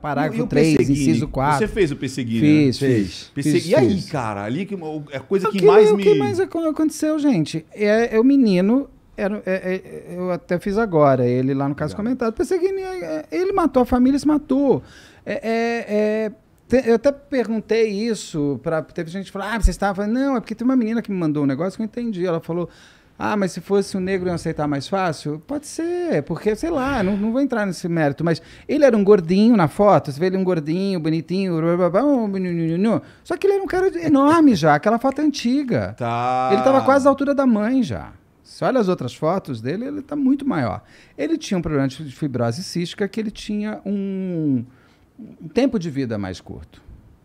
Parágrafo 3, inciso 4. Você fez o perseguir, fiz, né? Fiz, fiz. fiz e aí, fiz. cara, ali que, é a coisa que, que mais me... O que mais aconteceu, gente, é, é o menino... Era, é, é, eu até fiz agora, ele lá no caso Legal. comentado. Perseguir, é, é, ele matou a família, se matou. é, eu até perguntei isso para teve gente que falou: "Ah, você estava falando, não, é porque tem uma menina que me mandou um negócio que eu entendi. Ela falou: ah, mas se fosse um negro iam aceitar mais fácil? Pode ser, porque, sei lá, não, não vou entrar nesse mérito. Mas ele era um gordinho na foto, você vê ele um gordinho, bonitinho, blá, blá, blá, só que ele era um cara enorme já, aquela foto é antiga. Tá. Ele estava quase à altura da mãe já. Se olha as outras fotos dele, ele está muito maior. Ele tinha um problema de fibrose cística que ele tinha um, um tempo de vida mais curto.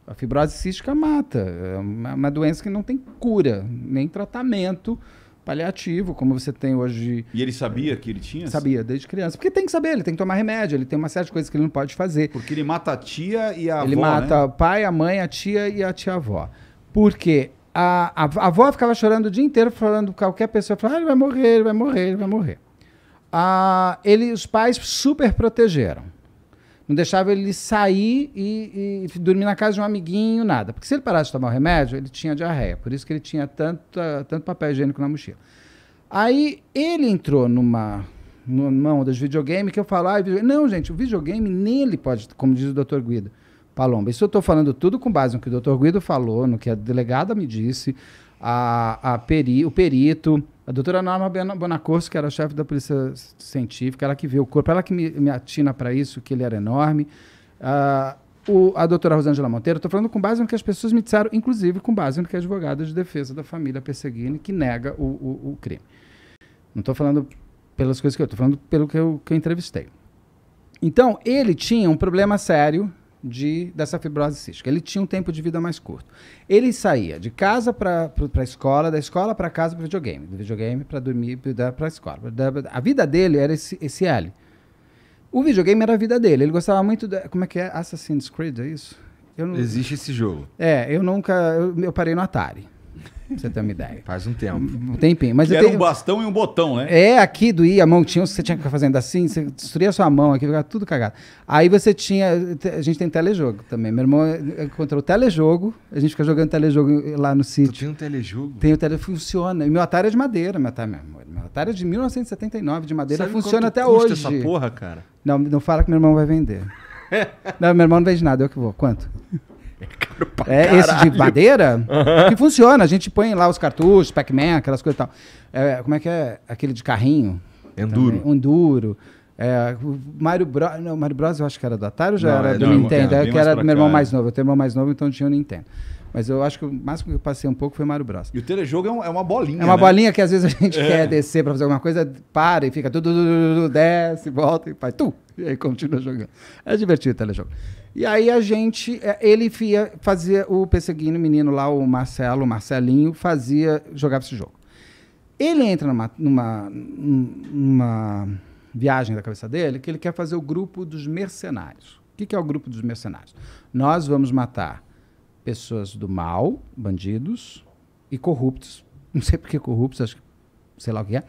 A fibrose cística mata, é uma doença que não tem cura, nem tratamento paliativo, como você tem hoje. E ele sabia que ele tinha? Sabia, desde criança. Porque tem que saber, ele tem que tomar remédio, ele tem uma série de coisas que ele não pode fazer. Porque ele mata a tia e a ele avó. Ele mata né? o pai, a mãe, a tia e a tia-avó. Porque a, a, a, avó ficava chorando o dia inteiro, falando qualquer pessoa, falando, ah, ele vai morrer, ele vai morrer, ele vai morrer. Ah, ele, os pais super protegeram. Não deixava ele sair e, e, dormir na casa de um amiguinho, nada. Porque se ele parasse de tomar o remédio, ele tinha diarreia. Por isso que ele tinha tanto, tanto papel higiênico na mochila. Aí ele entrou numa, numa onda de videogame que eu falava. não, gente, o videogame nele pode, como diz o Dr. Guido Palomba. Isso eu estou falando tudo com base no que o Dr. Guido falou, no que a delegada me disse, a, a peri, o perito, a doutora Norma Bonacorso, que era chefe da polícia científica, ela que vê o corpo, ela que me, me atina para isso, que ele era enorme. Uh, o, a doutora Rosângela Monteiro, estou falando com base no que as pessoas me disseram, inclusive com base no que a advogada de defesa da família Perseguini, que nega o, o, o crime. Não estou falando pelas coisas que eu estou falando pelo que eu, que eu entrevistei. Então, ele tinha um problema sério de, dessa fibrose cística. Ele tinha um tempo de vida mais curto. Ele saía de casa para a escola, da escola para casa para videogame, do videogame para dormir, para a escola. a vida dele era esse, esse L. O videogame era a vida dele. Ele gostava muito da. Como é que é? Assassin's Creed, é isso? Não, Existe esse jogo. É, eu nunca. Eu, eu parei no Atari. Pra você ter uma ideia. Faz um tempo. Um tempinho. Mas era tenho... um bastão e um botão, né? É, aqui doía, a mão tinha, você tinha que ficar fazendo assim, você destruía a sua mão aqui, ficava tudo cagado. Aí você tinha. A gente tem telejogo também. Meu irmão encontrou telejogo, a gente fica jogando telejogo lá no sítio. Tu tinha um telejogo? Tem o telejogo, funciona. E meu Atari é de madeira, meu Atari, meu Atari é de 1979, de madeira, Sabe funciona até custa hoje. essa porra, cara? Não, não fala que meu irmão vai vender. não, meu irmão não vende nada, eu que vou. Quanto? É esse de madeira uhum. que funciona. A gente põe lá os cartuchos, Pac-Man, aquelas coisas e tal. É, como é que é? Aquele de carrinho. Enduro. Também. Enduro. É, Mario Bros. Não, Mario Bros. eu acho que era do Atari ou já não, era é do não, Nintendo? É que era do meu irmão é. mais novo. Eu tenho irmão mais novo, então tinha o Nintendo. Mas eu acho que o máximo que eu passei um pouco foi Mário Bros. E o telejogo é, um, é uma bolinha. É uma né? bolinha que às vezes a gente é. quer descer para fazer alguma coisa, para e fica tudo, desce, volta e faz tu. E aí continua jogando. É divertido o telejogo. E aí a gente, é, ele via fazia o perseguindo o menino lá, o Marcelo, o Marcelinho, fazia, jogava esse jogo. Ele entra numa, numa, numa viagem da cabeça dele que ele quer fazer o grupo dos mercenários. O que, que é o grupo dos mercenários? Nós vamos matar pessoas do mal, bandidos, e corruptos. Não sei por que corruptos, acho que sei lá o que é.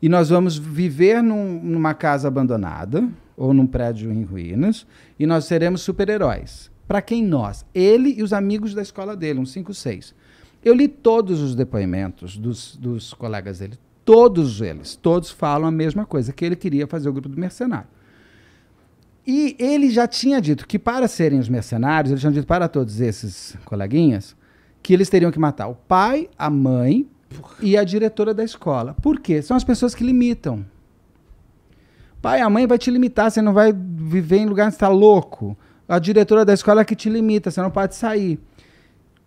E nós vamos viver num, numa casa abandonada ou num prédio em ruínas e nós seremos super-heróis. Para quem nós? Ele e os amigos da escola dele, uns 5, 6. Eu li todos os depoimentos dos, dos colegas dele, todos eles, todos falam a mesma coisa, que ele queria fazer o grupo do mercenário. E ele já tinha dito que para serem os mercenários, ele tinha dito para todos esses coleguinhas que eles teriam que matar o pai, a mãe e a diretora da escola. Por quê? São as pessoas que limitam. Pai, a mãe vai te limitar, você não vai viver em lugar que está louco. A diretora da escola é que te limita, você não pode sair.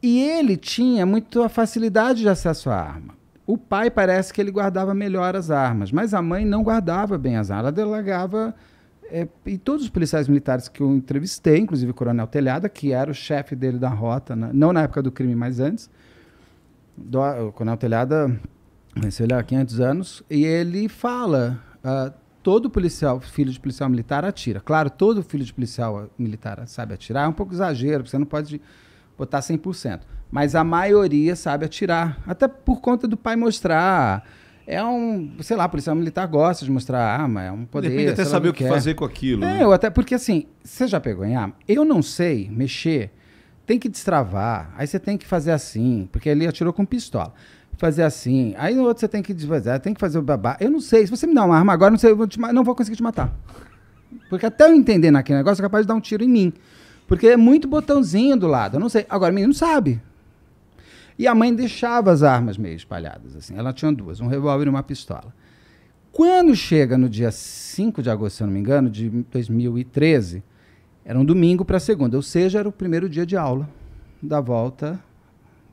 E ele tinha muito facilidade de acesso à arma. O pai parece que ele guardava melhor as armas, mas a mãe não guardava bem as armas, ela delegava é, e todos os policiais militares que eu entrevistei, inclusive o Coronel Telhada, que era o chefe dele da rota, na, né? não na época do crime, mas antes. Do, o Coronel Telhada sei lá, 500 anos, e ele fala: uh, todo policial, filho de policial militar atira. Claro, todo filho de policial militar sabe atirar, é um pouco exagero, você não pode botar 100%. Mas a maioria sabe atirar, até por conta do pai mostrar é um, sei lá, a polícia militar gosta de mostrar arma, ah, é um poder. Depende até saber o que fazer com aquilo. É, né? até porque assim, você já pegou em arma? Eu não sei mexer, tem que destravar, aí você tem que fazer assim, porque ele atirou com pistola. Fazer assim, aí no outro você tem que desvazar, tem que fazer o babá. Eu não sei, se você me dá uma arma agora, não sei, eu vou te, não vou conseguir te matar. Porque até eu entender naquele negócio, é capaz de dar um tiro em mim. Porque é muito botãozinho do lado, eu não sei. Agora, o menino sabe. E a mãe deixava as armas meio espalhadas, assim. Ela tinha duas, um revólver e uma pistola. Quando chega no dia 5 de agosto, se eu não me engano, de 2013, era um domingo para segunda, ou seja, era o primeiro dia de aula da volta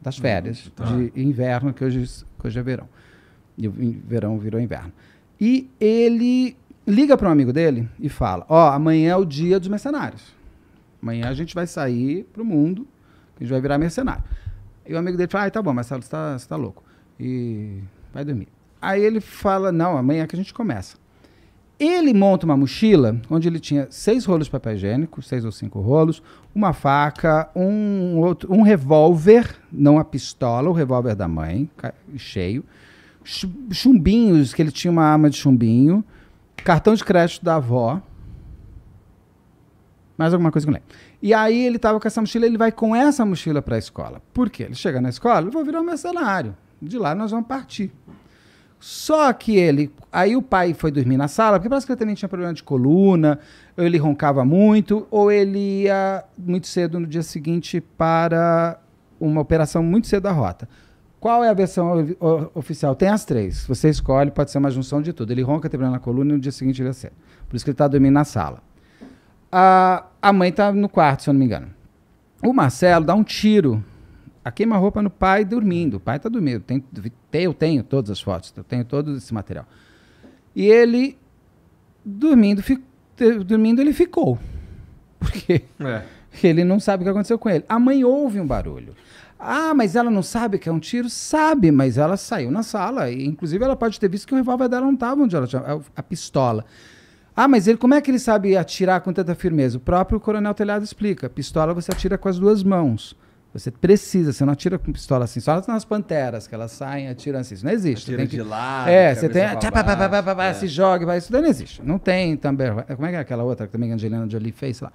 das uhum, férias tá. de inverno, que hoje, que hoje é verão. E o verão virou inverno. E ele liga para um amigo dele e fala: Ó, oh, amanhã é o dia dos mercenários. Amanhã a gente vai sair para o mundo, a gente vai virar mercenário. E o amigo dele fala, ah, tá bom, Marcelo, você tá, você tá louco. E vai dormir. Aí ele fala, não, amanhã que a gente começa. Ele monta uma mochila onde ele tinha seis rolos de papel higiênico, seis ou cinco rolos, uma faca, um outro, um revólver, não a pistola, o revólver da mãe, cheio, chumbinhos, que ele tinha uma arma de chumbinho, cartão de crédito da avó, mais alguma coisa que eu lembro. E aí ele estava com essa mochila, ele vai com essa mochila para a escola. Por quê? Ele chega na escola, eu vou virar um mercenário. De lá nós vamos partir. Só que ele. Aí o pai foi dormir na sala, porque parece que ele também tinha problema de coluna, ou ele roncava muito, ou ele ia muito cedo no dia seguinte para uma operação muito cedo da rota. Qual é a versão oficial? Tem as três. Você escolhe, pode ser uma junção de tudo. Ele ronca, tem problema na coluna e no dia seguinte ele acerta. Por isso que ele está dormindo na sala. A, a mãe tá no quarto, se eu não me engano. O Marcelo dá um tiro. A queima-roupa no pai dormindo. O pai tá dormindo. Tem, eu tenho todas as fotos, eu tenho todo esse material. E ele, dormindo, fi, dormindo ele ficou. porque É. Ele não sabe o que aconteceu com ele. A mãe ouve um barulho. Ah, mas ela não sabe que é um tiro? Sabe, mas ela saiu na sala. E, inclusive, ela pode ter visto que o revólver dela não estava onde ela tinha. A pistola. Ah, mas ele como é que ele sabe atirar com tanta firmeza? O próprio Coronel Telhado explica. Pistola você atira com as duas mãos. Você precisa, você não atira com pistola assim, só nas panteras que elas saem, atiram assim, isso não existe. Atira tem que, de lá. é, você tem, é, tchá, pá, pá, pá, é. se joga, vai, isso não existe. Não tem também, como é que é aquela outra que também a Angelina Jolie fez, sei lá.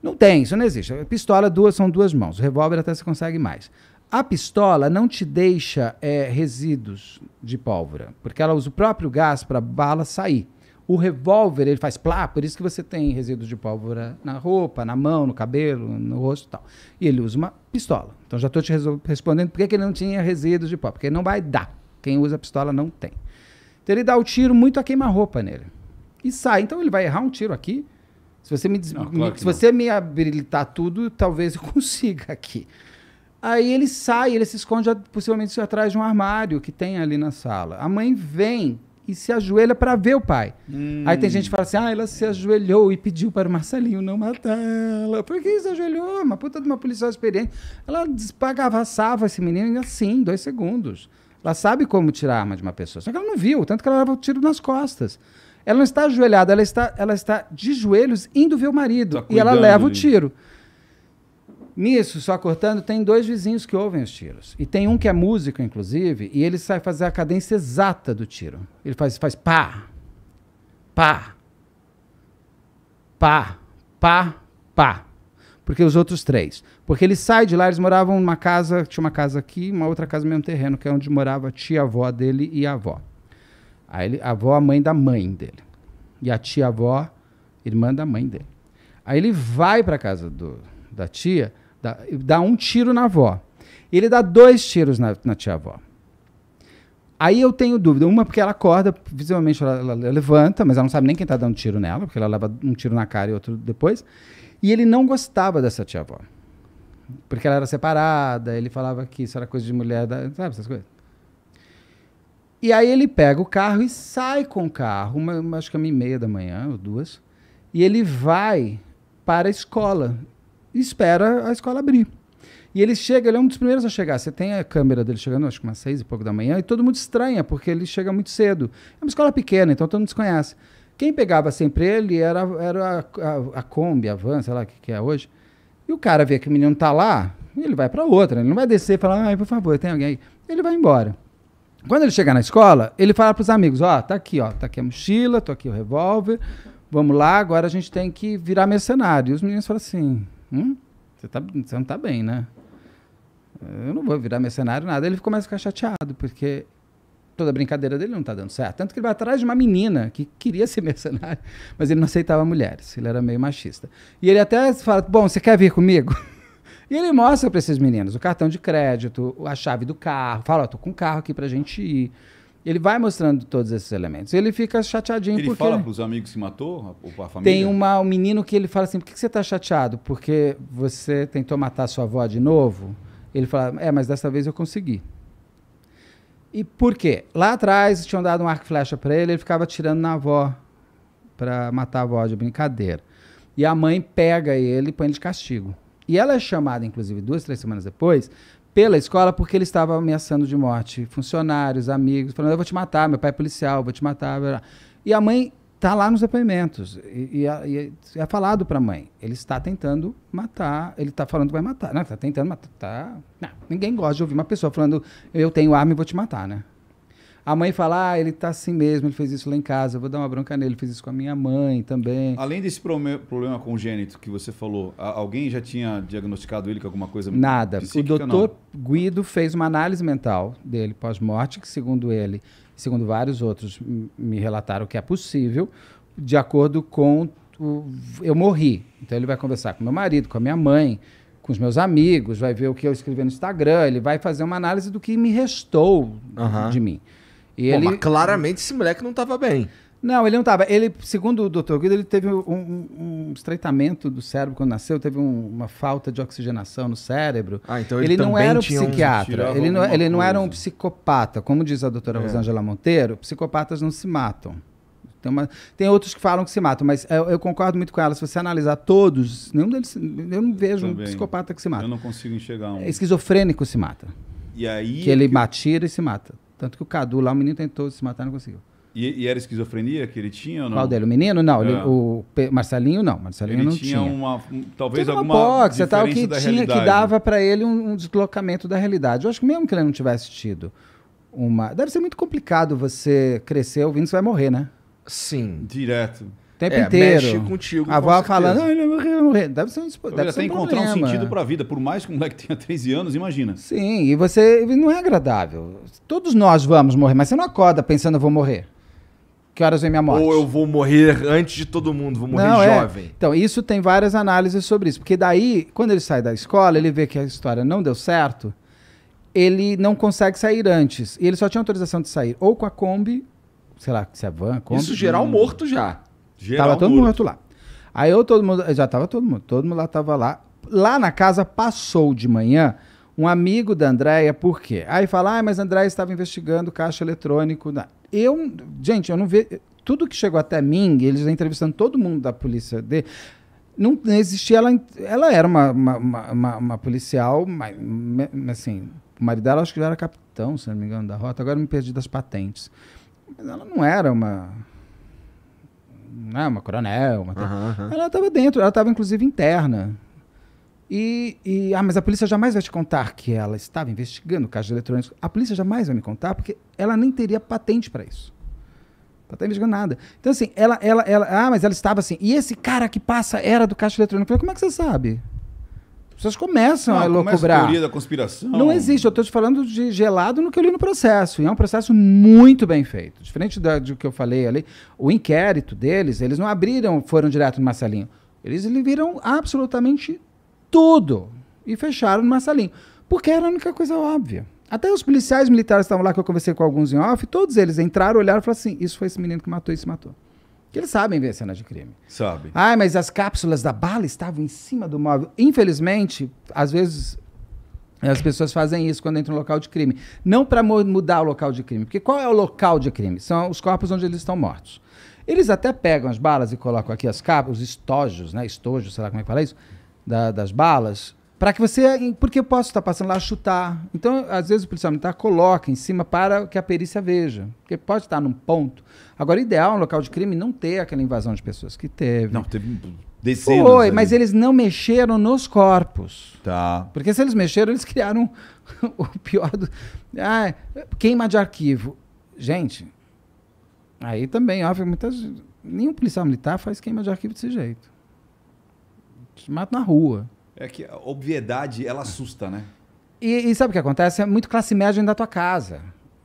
Não tem, isso não existe. Pistola duas são duas mãos, o revólver até se consegue mais. A pistola não te deixa é, resíduos de pólvora, porque ela usa o próprio gás para a bala sair. O revólver, ele faz plá, por isso que você tem resíduos de pólvora na roupa, na mão, no cabelo, no rosto e tal. E ele usa uma pistola. Então já estou te respondendo por que, que ele não tinha resíduos de pólvora. Porque não vai dar. Quem usa pistola não tem. Então ele dá o tiro muito a queima-roupa nele. E sai. Então ele vai errar um tiro aqui. Se você me, não, claro me se você me habilitar tudo, talvez eu consiga aqui. Aí ele sai, ele se esconde possivelmente atrás de um armário que tem ali na sala. A mãe vem e se ajoelha para ver o pai. Hum. Aí tem hum. gente que fala assim: ah, ela se ajoelhou e pediu para o Marcelinho não matá-la. Por que se ajoelhou? Uma puta de uma policial experiente. Ela despagaçava esse menino assim, dois segundos. Ela sabe como tirar a arma de uma pessoa. Só que ela não viu, tanto que ela leva o tiro nas costas. Ela não está ajoelhada, ela está, ela está de joelhos indo ver o marido. Tá e ela leva o tiro. Nisso, só cortando, tem dois vizinhos que ouvem os tiros. E tem um que é músico, inclusive, e ele sai fazer a cadência exata do tiro. Ele faz, faz pá, pá, pá, pá, pá. Porque os outros três. Porque ele sai de lá, eles moravam numa casa, tinha uma casa aqui, uma outra casa no mesmo terreno, que é onde morava a tia-avó dele e a avó. Aí ele, a avó, a mãe da mãe dele. E a tia-avó, irmã da mãe dele. Aí ele vai para casa do, da tia Dá, dá um tiro na avó. Ele dá dois tiros na, na tia-avó. Aí eu tenho dúvida. Uma, porque ela acorda, visivelmente ela, ela, levanta, mas ela não sabe nem quem está dando tiro nela, porque ela leva um tiro na cara e outro depois. E ele não gostava dessa tia-avó. Porque ela era separada, ele falava que isso era coisa de mulher, da, sabe essas coisas. E aí ele pega o carro e sai com o carro, uma, acho que é uma e meia da manhã, ou duas, e ele vai para a escola e espera a escola abrir. E ele chega, ele é um dos primeiros a chegar. Você tem a câmera dele chegando, acho que umas seis e pouco da manhã, e todo mundo estranha, porque ele chega muito cedo. É uma escola pequena, então todo mundo desconhece. Quem pegava sempre ele era, era a, a, a Kombi, a van, sei lá o que, que é hoje. E o cara vê que o menino tá lá, ele vai para outra. Ele não vai descer e falar, ai, por favor, tem alguém aí. Ele vai embora. Quando ele chegar na escola, ele fala para os amigos, ó, oh, tá aqui, ó, tá aqui a mochila, tô aqui o revólver, vamos lá, agora a gente tem que virar mercenário. E os meninos falam assim, Hum? Você, tá, você não tá bem, né? Eu não vou virar mercenário, nada. Ele começa a ficar chateado, porque toda a brincadeira dele não tá dando certo. Tanto que ele vai atrás de uma menina que queria ser mercenário, mas ele não aceitava mulheres. Ele era meio machista. E ele até fala: Bom, você quer vir comigo? E ele mostra para esses meninos o cartão de crédito, a chave do carro. Fala: oh, tô com um carro aqui pra gente ir. Ele vai mostrando todos esses elementos. Ele fica chateadinho ele porque... Ele fala para os amigos que matou, para a família? Tem uma, um menino que ele fala assim, por que, que você está chateado? Porque você tentou matar sua avó de novo? Ele fala, é, mas dessa vez eu consegui. E por quê? Lá atrás tinham dado um arco e flecha para ele, ele ficava tirando na avó para matar a avó de brincadeira. E a mãe pega ele e põe ele de castigo. E ela é chamada, inclusive, duas, três semanas depois, pela escola porque ele estava ameaçando de morte funcionários, amigos, falando: eu vou te matar, meu pai é policial, vou te matar. E a mãe está lá nos depoimentos e, e, e é falado para a mãe: ele está tentando matar, ele está falando que vai matar. Não, está tentando matar. Tá. Não, ninguém gosta de ouvir uma pessoa falando: eu tenho arma e vou te matar, né? A mãe fala, ah, ele tá assim mesmo, ele fez isso lá em casa, eu vou dar uma bronca nele, ele fez isso com a minha mãe também. Além desse problema congênito que você falou, alguém já tinha diagnosticado ele com alguma coisa? Nada. O doutor Guido fez uma análise mental dele pós-morte, que segundo ele, segundo vários outros, me relataram que é possível, de acordo com o, eu morri. Então ele vai conversar com meu marido, com a minha mãe, com os meus amigos, vai ver o que eu escrevi no Instagram, ele vai fazer uma análise do que me restou de mim. E ele... Mas claramente esse moleque não estava bem. Não, ele não estava. Ele, segundo o Dr. Guido, ele teve um, um, estreitamento do cérebro quando nasceu, teve um, uma falta de oxigenação no cérebro. Ah, então ele, ele não era um psiquiatra, ele não, é, ele não era um psicopata. Como diz a doutora é. Rosângela Monteiro, psicopatas não se matam. Tem, uma, tem outros que falam que se matam, mas eu, eu, concordo muito com ela. Se você analisar todos, nenhum deles. Eu não vejo Também. um psicopata que se mata. Eu não consigo enxergar um. É esquizofrênico se mata. E aí. Que ele é que... e se mata. Tanto que o Cadu lá, o menino tentou se matar, não conseguiu. E, e, era esquizofrenia que ele tinha ou não? Qual dele? O menino? Não. É. o Marcelinho, não. Marcelinho ele não tinha. Uma, talvez tinha uma alguma boxe, tal, que tinha realidade. que dava para ele um, um, deslocamento da realidade. Eu acho que mesmo que ele não tivesse tido uma... Deve ser muito complicado você crescer ouvindo que você vai morrer, né? Sim. Direto tempo é, inteiro. Mexe contigo. A avó com falando, ah, ele vai morrer, morrer. Deve ser um deve Deve até um encontrar problema. um sentido para a vida, por mais que um moleque tenha 13 anos, imagina. Sim, e você. Não é agradável. Todos nós vamos morrer, mas você não acorda pensando, eu vou morrer. Que horas vem minha morte? Ou eu vou morrer antes de todo mundo, vou morrer não, é. jovem. É. Então, isso tem várias análises sobre isso. Porque daí, quando ele sai da escola, ele vê que a história não deu certo, ele não consegue sair antes. E ele só tinha autorização de sair ou com a Kombi, sei lá, se é van, Kombi. Isso geral morto já. Geral tava todo morto. mundo lá. Aí eu, todo mundo, já tava todo mundo, todo mundo lá tava lá. Lá na casa passou de manhã um amigo da Andréia, por quê? Aí fala, ah, mas a Andréia estava investigando caixa eletrônico. Eu, gente, eu não vejo. Tudo que chegou até mim, eles entrevistando todo mundo da polícia dele não existia ela ela era uma, uma, uma, uma policial mas assim o marido dela acho que já era capitão se não me engano da rota agora me perdi das patentes mas ela não era uma né, uma coronel. Uma uhum, uhum. Ela estava dentro, ela estava inclusive interna. E, e, ah, mas a polícia jamais vai te contar que ela estava investigando caixas eletrônicos. A polícia jamais vai me contar porque ela nem teria patente para isso. Ela tá investigando nada. Então, assim, ela, ela, ela, ah, mas ela estava assim. E esse cara que passa era do caixa eletrônico. Eu falei, como é que você sabe? pessoas começam não, a loucubrar. A teoria da conspiração. Não existe. Eu estou te falando de gelado no que eu li no processo. E é um processo muito bem feito. Diferente da, do que eu falei ali, o inquérito deles, eles não abriram, foram direto no Marcelinho. Eles viram absolutamente tudo e fecharam no Marcelinho. Porque era a única coisa óbvia. Até os policiais militares que estavam lá, que eu conversei com alguns em off, todos eles entraram, olharam e falaram assim: Isso foi esse menino que matou e se matou. Porque eles sabem ver cenas de crime. Sabe. Ah, mas as cápsulas da bala estavam em cima do móvel. Infelizmente, às vezes as pessoas fazem isso quando entram no local de crime. Não para mudar o local de crime. Porque qual é o local de crime? São os corpos onde eles estão mortos. Eles até pegam as balas e colocam aqui as capas, os estojos, né? Estojos, sei lá como é que fala isso, da, das balas, para que você. Porque eu posso estar passando lá a chutar. Então, às vezes, o policial militar coloca em cima para que a perícia veja. Porque pode estar num ponto. Agora, ideal um local de crime não ter aquela invasão de pessoas que teve. Não, teve dezenas. Foi, ali. mas eles não mexeram nos corpos. Tá. Porque se eles mexeram, eles criaram o pior do. Ah, queima de arquivo. Gente, aí também, óbvio, muitas. Nenhum policial militar faz queima de arquivo desse jeito. Te mata na rua. É que a obviedade, ela assusta, né? E, e sabe o que acontece? É muito classe média dentro da tua casa.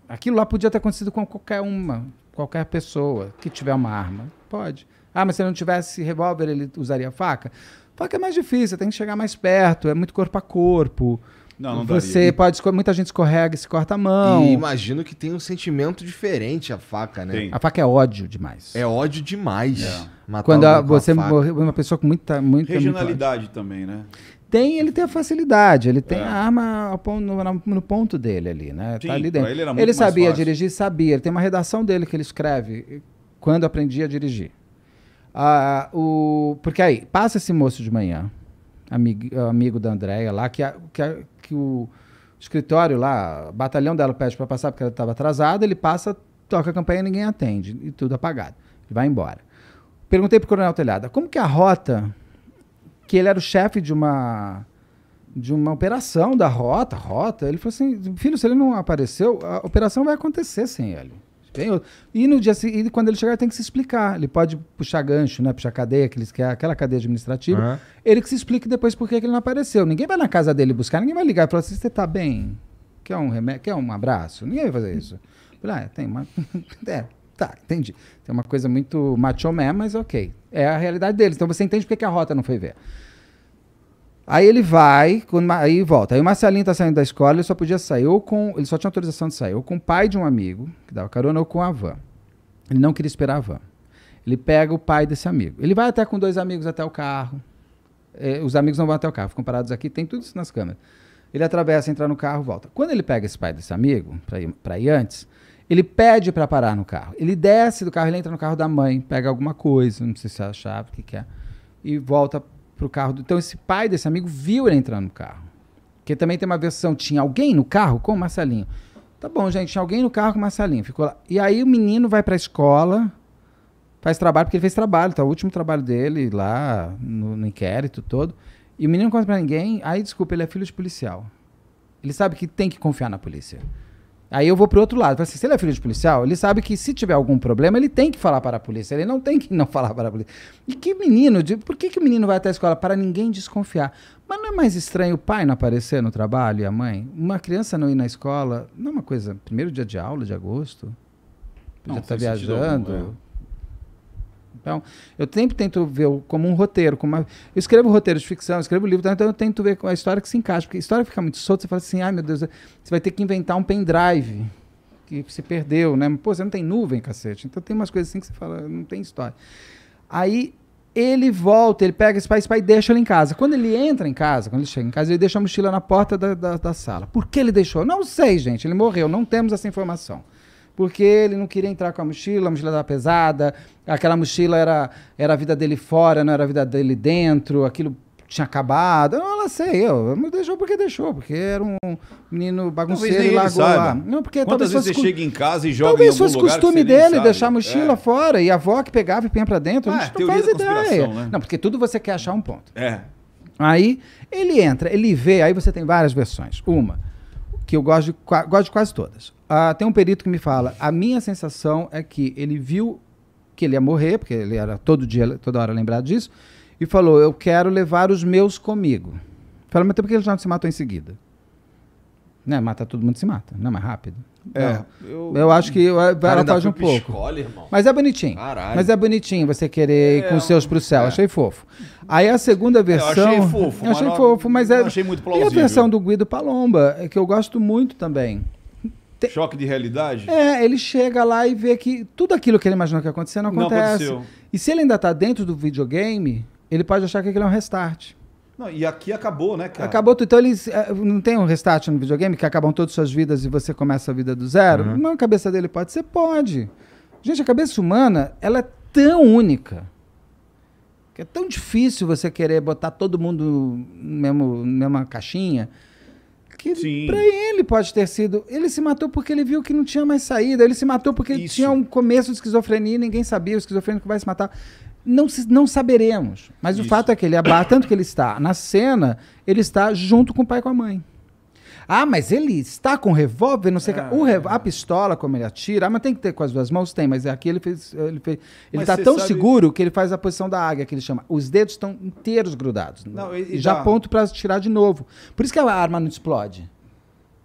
Aquilo lá podia ter acontecido com qualquer uma, qualquer pessoa que tiver uma arma. Pode. Ah, mas se ele não tivesse revólver, ele usaria faca? Faca é mais difícil, tem que chegar mais perto, é muito corpo a corpo. Não, não Você daria. pode. Muita gente escorrega e se corta a mão. E imagino que tem um sentimento diferente a faca, né? Tem. A faca é ódio demais. É ódio demais. É. Quando a, você morre, uma pessoa com muita. muita Regionalidade também, né? tem, ele tem a facilidade, ele tem é. a arma no, no, ponto dele ali, né? Tá Sim, tá ali dentro. Ele, ele sabia dirigir, sabia. Ele tem uma redação dele que ele escreve quando aprendi a dirigir. Ah, o, porque aí, passa esse moço de manhã, amigo, amigo da Andréia lá, que, a, que, a, que o escritório lá, o batalhão dela pede para passar porque ela estava atrasada, ele passa, toca a campanha ninguém atende, e tudo apagado. Ele vai embora. Perguntei para o Coronel Telhada, como que é a rota, que ele era o chefe de uma de uma operação da rota, rota, ele falou assim, filho, se ele não apareceu, a operação vai acontecer sem ele. Tem, e no dia e quando ele chegar, ele tem que se explicar. Ele pode puxar gancho, né? Puxar cadeia, que, eles, aquela cadeia administrativa. Uhum. Ele que se explique depois por que ele não apareceu. Ninguém vai na casa dele buscar, ninguém vai ligar e falar assim: você tá bem? Quer um remédio? Quer um abraço? Ninguém vai fazer isso. ah, tem uma. é, tá, entendi. Tem uma coisa muito macho machomé, mas ok. É a realidade deles. Então você entende por que a rota não foi ver. Aí ele vai, quando, aí volta. Aí o Marcelinho tá saindo da escola, ele só podia sair ou com. Ele só tinha autorização de sair, ou com o pai de um amigo, que dava carona, ou com a van. Ele não queria esperar a van. Ele pega o pai desse amigo. Ele vai até com dois amigos até o carro. É, os amigos não vão até o carro, ficam parados aqui, tem tudo isso nas câmeras. Ele atravessa, entra no carro, volta. Quando ele pega esse pai desse amigo, para ir, ir antes, ele pede para parar no carro. Ele desce do carro, ele entra no carro da mãe, pega alguma coisa, não sei se é a chave, o que, que é, e volta pro carro. Do... Então esse pai desse amigo viu ele entrando no carro. Porque também tem uma versão, tinha alguém no carro com o Marcelinho. Tá bom, gente, tinha alguém no carro com o Marcelinho. Ficou lá. E aí o menino vai pra escola, faz trabalho, porque ele fez trabalho, tá? O último trabalho dele lá no, no inquérito todo. E o menino não conta pra ninguém, aí desculpa, ele é filho de policial. Ele sabe que tem que confiar na polícia. Aí eu vou pro outro lado. Assim, se ele é filho de policial, ele sabe que se tiver algum problema, ele tem que falar para a polícia. Ele não tem que não falar para a polícia. E que menino, de, por que, que o menino vai até a escola? Para ninguém desconfiar. Mas não é mais estranho o pai não aparecer no trabalho e a mãe? Uma criança não ir na escola, não é uma coisa. Primeiro dia de aula de agosto? já estar tá viajando. Algum, é. Então, eu sempre tento ver como um roteiro. Como uma... Eu escrevo roteiro de ficção, escrevo livro, então, então eu tento ver a história que se encaixa. Porque a história fica muito solta, você fala assim, ai meu Deus, você vai ter que inventar um pendrive que se perdeu, né? Pô, você não tem nuvem, cacete. Então tem umas coisas assim que você fala, não tem história. Aí ele volta, ele pega esse pai, esse pai deixa ele em casa. Quando ele entra em casa, quando ele chega em casa, ele deixa a mochila na porta da, da, da sala. Por que ele deixou? Não sei, gente. Ele morreu, não temos essa informação porque ele não queria entrar com a mochila, a mochila estava pesada, aquela mochila era, era a vida dele fora, não era a vida dele dentro, aquilo tinha acabado. Eu não, sei, eu, me deixou porque deixou, porque era um menino bagunceiro e largou lá. Não, porque Quantas vezes você chega em casa e joga talvez em algum fosse lugar costume dele deixar a é. mochila é. fora e a avó que pegava e punha para dentro, ah, a gente não faz ideia. Né? Não, porque tudo você quer achar um ponto. É. Aí ele entra, ele vê, aí você tem várias versões. Uma, que eu gosto de, gosto de quase todas. Ah, tem um perito que me fala, a minha sensação é que ele viu que ele ia morrer, porque ele era todo dia, toda hora lembrado disso, e falou, eu quero levar os meus comigo. Falei, mas por que ele já não se matou em seguida? Né, matar todo mundo se mata, não é mais rápido. É, eu, eu, acho que vai ela um pouco. irmão. Mas é bonitinho. Caralho. Mas é bonitinho você querer ir com os é, seus pro céu. É. Achei fofo. Aí a segunda versão. É, eu achei fofo. achei mas fofo, mas é. Achei muito plausível. E a versão do Guido Palomba, é que eu gosto muito também. Choque de realidade? É, ele chega lá e vê que tudo aquilo que ele imaginou que ia acontecer não acontece. Não aconteceu. E se ele ainda tá dentro do videogame, ele pode achar que aquilo é um restart. Não, e aqui acabou, né, cara? Acabou, então eles. É, não tem um restart no videogame que acabam todas as suas vidas e você começa a vida do zero? Uhum. Não, a cabeça dele pode ser? Pode. Gente, a cabeça humana, ela é tão única. Que é tão difícil você querer botar todo mundo mesmo, na mesma caixinha. Que para pra ele pode ter sido. Ele se matou porque ele viu que não tinha mais saída. Ele se matou porque Isso. ele tinha um começo de esquizofrenia e ninguém sabia. O esquizofrênico vai se matar não, não saberemos. Mas Isso. o fato é que ele abarca, tanto que ele está na cena, ele está junto com o pai e com a mãe. Ah, mas ele está com revólver, não sei ah, que. o rev... É. A pistola, como ele atira, ah, mas tem que ter com as duas mãos? Tem, mas é aqui ele fez. Ele, está ele tá tão sabe... seguro que ele faz a posição da águia, que ele chama. Os dedos estão inteiros grudados. Não, e, e já aponta para tirar de novo. Por isso que a arma não explode.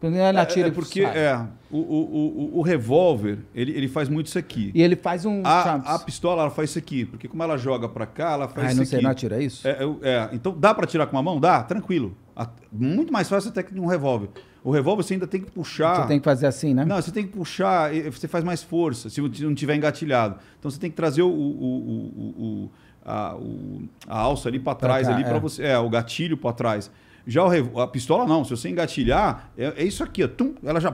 Ele atira é, é, é porque é, o, o, o, o revólver, ele, ele faz muito isso aqui. E ele faz um. A, a pistola, ela faz isso aqui. Porque como ela joga para cá, ela faz ah, isso não, aqui. Você não atira é isso? É, é então dá para tirar com uma mão? Dá, tranquilo. Muito mais fácil até que um revólver. O revólver você ainda tem que puxar. Você tem que fazer assim, né? Não, você tem que puxar, você faz mais força, se não tiver engatilhado. Então você tem que trazer o, o, o, o a, a, alça ali para trás, cá, ali é. para você. É, o gatilho para trás. Já o, a pistola não, se você engatilhar, é, é isso aqui, ó, tum, ela já.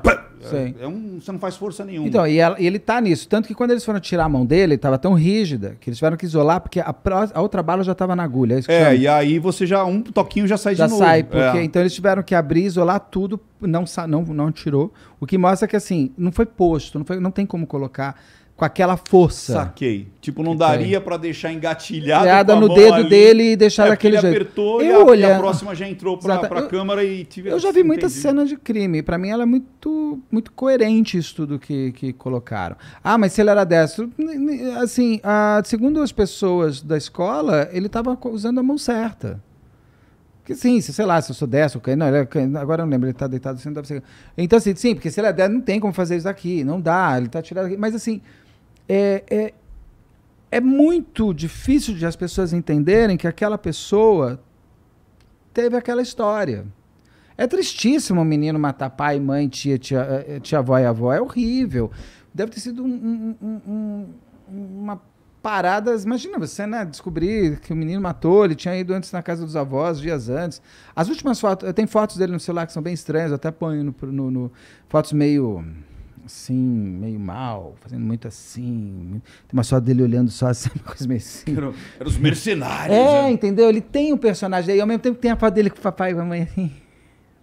É, é, um, você não faz força nenhuma. Então, e, ela, e, ele tá nisso. Tanto que quando eles foram tirar a mão dele, tava tão rígida que eles tiveram que isolar, porque a, a outra bala já tava na agulha. É, é e aí você já, um toquinho já sai já de novo. Já sai, é. porque então eles tiveram que abrir, isolar tudo, não, não, não tirou. O que mostra que assim, não foi posto, não, foi, não tem como colocar com aquela força. Saquei. Tipo, não daria para deixar engatilhado Engatilhada no dedo ali. dele e deixar é, daquele jeito. apertou eu e, a, e a próxima já entrou para a câmara e tive Eu já vi muitas cenas de crime. Para mim, ela é muito, muito coerente isso tudo que, que colocaram. Ah, mas se ele era destro... Assim, a, segundo as pessoas da escola, ele estava usando a mão certa. Que sim, se, sei lá, se eu sou destro, não, ele, é agora eu não lembro, ele está deitado assim, não deve ser. Então, assim, sim, porque se ele é destro, não tem como fazer isso daqui, não dá, ele está tirado aqui. Mas, assim, é, é, é muito difícil de as pessoas entenderem que aquela pessoa teve aquela história. É tristíssimo um menino matar pai, mãe, tia, tia, eh, tia avó e avó. É horrível. Deve ter sido um, um, um, uma parada. Imagina você, né? Descobrir que o menino matou, ele tinha ido antes na casa dos avós, dias antes. As últimas fotos. Eu tenho fotos dele no celular que são bem estranhas, eu até ponho no, no, no fotos meio assim, meio mal, fazendo muito assim. Tem uma só dele olhando só assim, uma coisa meio assim. Eram era os mercenários. É, né? entendeu? Ele tem um personagem aí, ao mesmo tempo que tem a parte dele com o papai e a mamãe assim.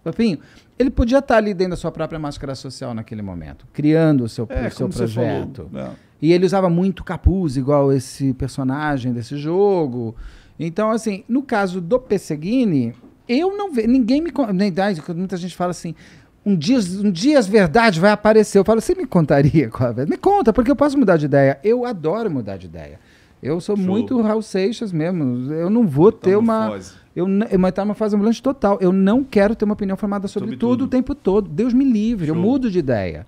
Papinho, ele podia estar tá ali dentro da sua própria máscara social naquele momento, criando o seu, é, o seu projeto. Né? E ele usava muito capuz, igual esse personagem desse jogo. Então, assim, no caso do Pesseguini, eu não vejo. Ninguém me. Muita gente fala assim: um dia, um dia as verdades vai aparecer. Eu falo, você me contaria qual a verdade? Me conta, porque eu posso mudar de ideia. Eu adoro mudar de ideia. Eu sou Show. muito Raul Seixas mesmo. Eu não vou ter uma. Eu, mas tá uma fase ambulante total. Eu não quero ter uma opinião formada sobre, sobre tudo, tudo, o tempo todo. Deus me livre, Show. eu mudo de ideia.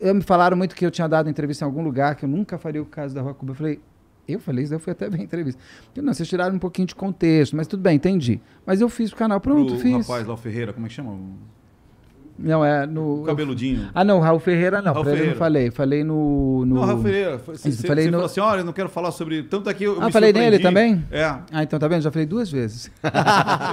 Eu, me falaram muito que eu tinha dado entrevista em algum lugar, que eu nunca faria o caso da Rua Cuba. Eu falei, eu falei isso, eu fui até ver a entrevista. Eu, não, vocês tiraram um pouquinho de contexto, mas tudo bem, entendi. Mas eu fiz o canal, pronto, Pro fiz. O rapaz lá, o Ferreira, como é que chama? Não, é no. O cabeludinho. Ah, não, Raul Ferreira não. Raul Ferreira. Eu não falei. Falei no. no... Não, Raul Ferreira. Você, você, falei você no... falou assim: olha, eu não quero falar sobre. Tanto aqui é eu. Ah, falei nele também? É. Ah, então tá vendo? Já falei duas vezes.